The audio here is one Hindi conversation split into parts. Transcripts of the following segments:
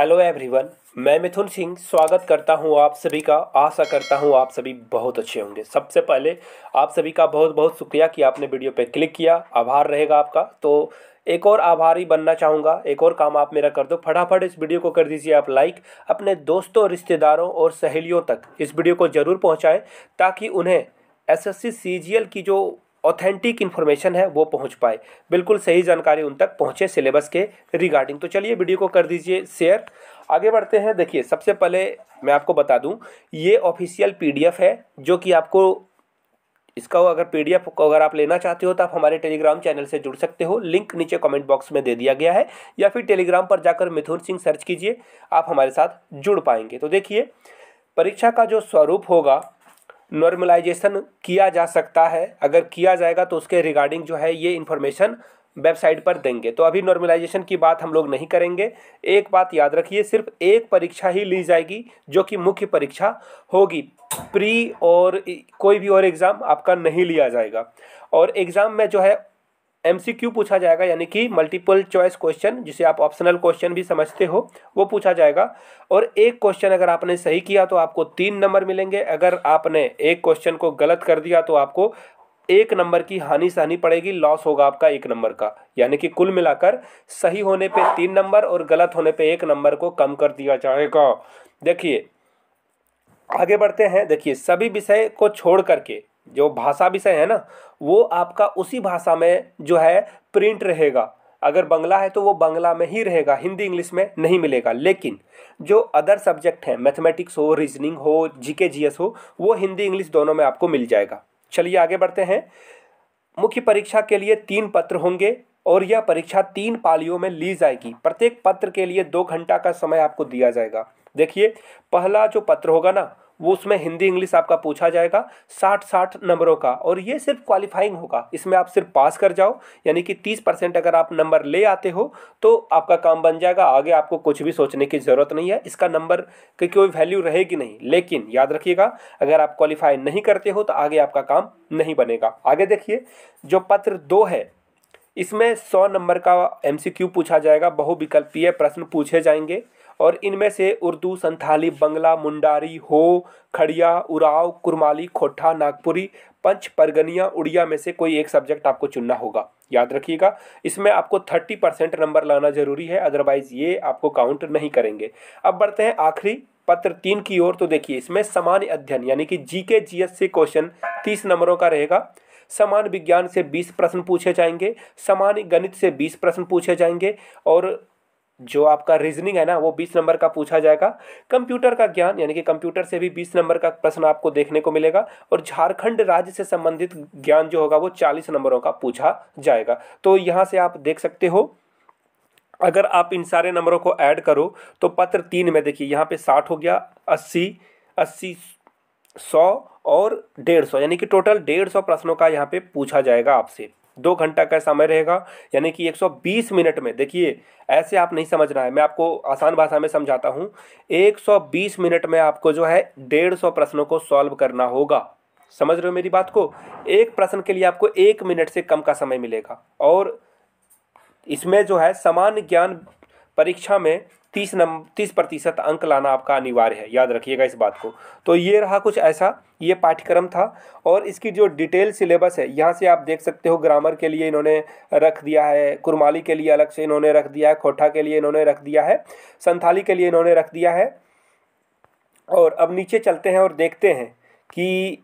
हेलो एवरीवन मैं मिथुन सिंह स्वागत करता हूं आप सभी का आशा करता हूं आप सभी बहुत अच्छे होंगे सबसे पहले आप सभी का बहुत बहुत शुक्रिया कि आपने वीडियो पर क्लिक किया आभार रहेगा आपका तो एक और आभारी बनना चाहूँगा एक और काम आप मेरा कर दो फटाफट इस वीडियो को कर दीजिए आप लाइक अपने दोस्तों रिश्तेदारों और सहेलियों तक इस वीडियो को ज़रूर पहुँचाएँ ताकि उन्हें एस एस की जो ऑथेंटिक इन्फॉर्मेशन है वो पहुंच पाए बिल्कुल सही जानकारी उन तक पहुंचे सिलेबस के रिगार्डिंग तो चलिए वीडियो को कर दीजिए शेयर आगे बढ़ते हैं देखिए सबसे पहले मैं आपको बता दूं ये ऑफिशियल पीडीएफ है जो कि आपको इसका अगर पीडीएफ को अगर आप लेना चाहते हो तो आप हमारे टेलीग्राम चैनल से जुड़ सकते हो लिंक नीचे कमेंट बॉक्स में दे दिया गया है या फिर टेलीग्राम पर जाकर मिथुन सिंह सर्च कीजिए आप हमारे साथ जुड़ पाएंगे तो देखिए परीक्षा का जो स्वरूप होगा नॉर्मलाइजेशन किया जा सकता है अगर किया जाएगा तो उसके रिगार्डिंग जो है ये इन्फॉर्मेशन वेबसाइट पर देंगे तो अभी नॉर्मलाइजेशन की बात हम लोग नहीं करेंगे एक बात याद रखिए सिर्फ एक परीक्षा ही ली जाएगी जो कि मुख्य परीक्षा होगी प्री और कोई भी और एग्ज़ाम आपका नहीं लिया जाएगा और एग्ज़ाम में जो है एम पूछा जाएगा यानी कि मल्टीपल चॉइस क्वेश्चन जिसे आप ऑप्शनल क्वेश्चन भी समझते हो वो पूछा जाएगा और एक क्वेश्चन अगर आपने सही किया तो आपको तीन नंबर मिलेंगे अगर आपने एक क्वेश्चन को गलत कर दिया तो आपको एक नंबर की हानि सहनी पड़ेगी लॉस होगा आपका एक नंबर का यानी कि कुल मिलाकर सही होने पर तीन नंबर और गलत होने पर एक नंबर को कम कर दिया जाएगा देखिए आगे बढ़ते हैं देखिए सभी विषय को छोड़ करके जो भाषा विषय है ना वो आपका उसी भाषा में जो है प्रिंट रहेगा अगर बंगला है तो वो बंगला में ही रहेगा हिंदी इंग्लिश में नहीं मिलेगा लेकिन जो अदर सब्जेक्ट हैं मैथमेटिक्स हो रीजनिंग हो जीके जीएस हो वो हिंदी इंग्लिश दोनों में आपको मिल जाएगा चलिए आगे बढ़ते हैं मुख्य परीक्षा के लिए तीन पत्र होंगे और यह परीक्षा तीन पालियों में ली जाएगी प्रत्येक पत्र के लिए दो घंटा का समय आपको दिया जाएगा देखिए पहला जो पत्र होगा ना वो उसमें हिंदी इंग्लिश आपका पूछा जाएगा साठ साठ नंबरों का और ये सिर्फ क्वालिफाइंग होगा इसमें आप सिर्फ पास कर जाओ यानी कि तीस परसेंट अगर आप नंबर ले आते हो तो आपका काम बन जाएगा आगे आपको कुछ भी सोचने की ज़रूरत नहीं है इसका नंबर की कोई वैल्यू रहेगी नहीं लेकिन याद रखिएगा अगर आप क्वालिफाई नहीं करते हो तो आगे आपका काम नहीं बनेगा आगे देखिए जो पत्र दो है इसमें सौ नंबर का एम पूछा जाएगा बहुविकल्पीय प्रश्न पूछे जाएंगे और इनमें से उर्दू संथाली बंगला मुंडारी हो खड़िया उराव कुरमाली खोटा नागपुरी पंच परगनिया उड़िया में से कोई एक सब्जेक्ट आपको चुनना होगा याद रखिएगा इसमें आपको थर्टी परसेंट नंबर लाना जरूरी है अदरवाइज ये आपको काउंट नहीं करेंगे अब बढ़ते हैं आखिरी पत्र तीन की ओर तो देखिए इसमें सामान्य अध्ययन यानी कि जीके जीएस से क्वेश्चन तीस नंबरों का रहेगा समान विज्ञान से 20 प्रश्न पूछे जाएंगे समान गणित से 20 प्रश्न पूछे जाएंगे और जो आपका रीजनिंग है ना वो बीस नंबर का पूछा जाएगा कंप्यूटर का ज्ञान यानी कि कंप्यूटर से भी बीस नंबर का प्रश्न आपको देखने को मिलेगा और झारखंड राज्य से संबंधित ज्ञान जो होगा वो चालीस नंबरों का पूछा जाएगा तो यहाँ से आप देख सकते हो अगर आप इन सारे नंबरों को ऐड करो तो पत्र तीन में देखिए यहाँ पे साठ हो गया अस्सी अस्सी सौ और डेढ़ सौ यानी कि टोटल डेढ़ सौ प्रश्नों का यहाँ पे पूछा जाएगा आपसे दो घंटा का समय रहेगा यानी कि 120 मिनट में देखिए ऐसे आप नहीं समझ रहा है मैं आपको आसान भाषा में समझाता हूँ 120 मिनट में आपको जो है डेढ़ सौ प्रश्नों को सॉल्व करना होगा समझ रहे हो मेरी बात को एक प्रश्न के लिए आपको एक मिनट से कम का समय मिलेगा और इसमें जो है सामान्य ज्ञान परीक्षा में तीस नंबर तीस प्रतिशत अंक लाना आपका अनिवार्य है याद रखिएगा इस बात को तो ये रहा कुछ ऐसा ये पाठ्यक्रम था और इसकी जो डिटेल सिलेबस है यहाँ से आप देख सकते हो ग्रामर के लिए इन्होंने रख दिया है कुरमाली के लिए अलग से इन्होंने रख दिया है खोटा के लिए इन्होंने रख दिया है संथाली के लिए इन्होंने रख दिया है और अब नीचे चलते हैं और देखते हैं कि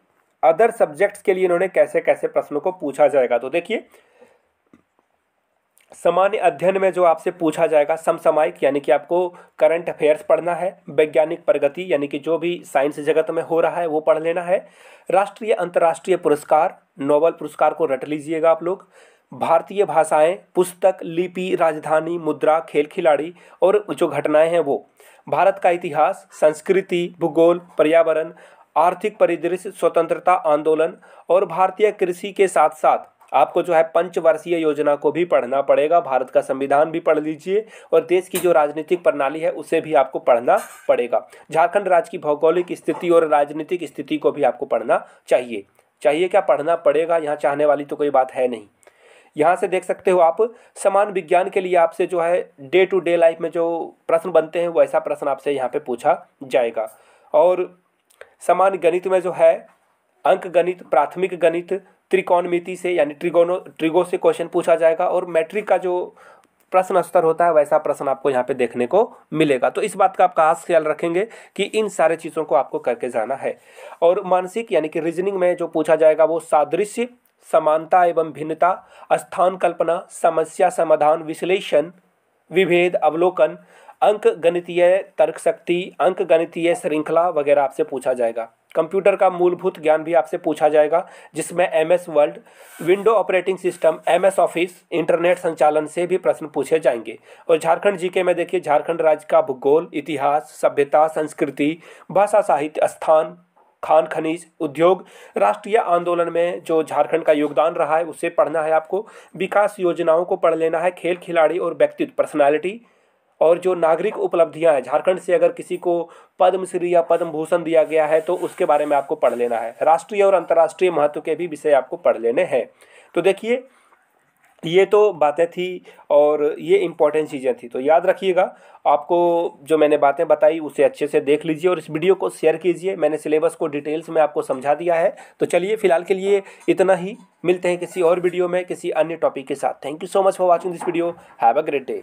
अदर सब्जेक्ट्स के लिए इन्होंने कैसे कैसे प्रश्नों को पूछा जाएगा तो देखिए सामान्य अध्ययन में जो आपसे पूछा जाएगा समसामायिक यानी कि आपको करंट अफेयर्स पढ़ना है वैज्ञानिक प्रगति यानी कि जो भी साइंस जगत में हो रहा है वो पढ़ लेना है राष्ट्रीय अंतर्राष्ट्रीय पुरस्कार नोबल पुरस्कार को रट लीजिएगा आप लोग भारतीय भाषाएं पुस्तक लिपि राजधानी मुद्रा खेल खिलाड़ी और जो घटनाएं हैं वो भारत का इतिहास संस्कृति भूगोल पर्यावरण आर्थिक परिदृश्य स्वतंत्रता आंदोलन और भारतीय कृषि के साथ साथ आपको जो है पंचवर्षीय योजना को भी पढ़ना पड़ेगा भारत का संविधान भी पढ़ लीजिए और देश की जो राजनीतिक प्रणाली है उसे भी आपको पढ़ना पड़ेगा झारखंड राज्य की भौगोलिक स्थिति और राजनीतिक स्थिति को भी आपको पढ़ना चाहिए चाहिए क्या पढ़ना पड़ेगा यहाँ चाहने वाली तो कोई बात है नहीं यहाँ से देख सकते हो आप समान विज्ञान के लिए आपसे जो है डे टू डे लाइफ में जो प्रश्न बनते हैं वैसा प्रश्न आपसे यहाँ पे पूछा जाएगा और समान गणित में जो है अंक गणित प्राथमिक गणित त्रिकोणमिति से यानी ट्रिगोनो ट्रिगो से क्वेश्चन पूछा जाएगा और मैट्रिक का जो प्रश्न स्तर होता है वैसा प्रश्न आपको यहाँ पे देखने को मिलेगा तो इस बात का आप खास ख्याल रखेंगे कि इन सारे चीज़ों को आपको करके जाना है और मानसिक यानी कि रीजनिंग में जो पूछा जाएगा वो सादृश्य समानता एवं भिन्नता स्थान कल्पना समस्या समाधान विश्लेषण विभेद अवलोकन अंक गणितीय तर्क शक्ति अंक गणितीय श्रृंखला वगैरह आपसे पूछा जाएगा कंप्यूटर का मूलभूत ज्ञान भी आपसे पूछा जाएगा जिसमें M S Word window operating system M S office internet संचालन से भी प्रश्न पूछे जाएंगे और झारखंड जीके में देखिए झारखंड राज्य का भूगोल इतिहास सभ्यता संस्कृति भाषा साहित्य स्थान खान खनिज उद्योग राष्ट्रीय आंदोलन में जो झारखंड का योगदान रहा है उसे पढ़ना है आपको विकास योजनाओं को पढ़ लेना है खेल खिलाड़ी और व्यक्तित्व पर्सनैलिटी और जो नागरिक उपलब्धियां हैं झारखंड से अगर किसी को पद्मश्री या पद्म भूषण दिया गया है तो उसके बारे में आपको पढ़ लेना है राष्ट्रीय और अंतर्राष्ट्रीय महत्व के भी विषय आपको पढ़ लेने हैं तो देखिए ये तो बातें थी और ये इम्पोर्टेंट चीज़ें थी तो याद रखिएगा आपको जो मैंने बातें बताई उसे अच्छे से देख लीजिए और इस वीडियो को शेयर कीजिए मैंने सिलेबस को डिटेल्स में आपको समझा दिया है तो चलिए फिलहाल के लिए इतना ही मिलते हैं किसी और वीडियो में किसी अन्य टॉपिक के साथ thank you so much for watching this video have a great day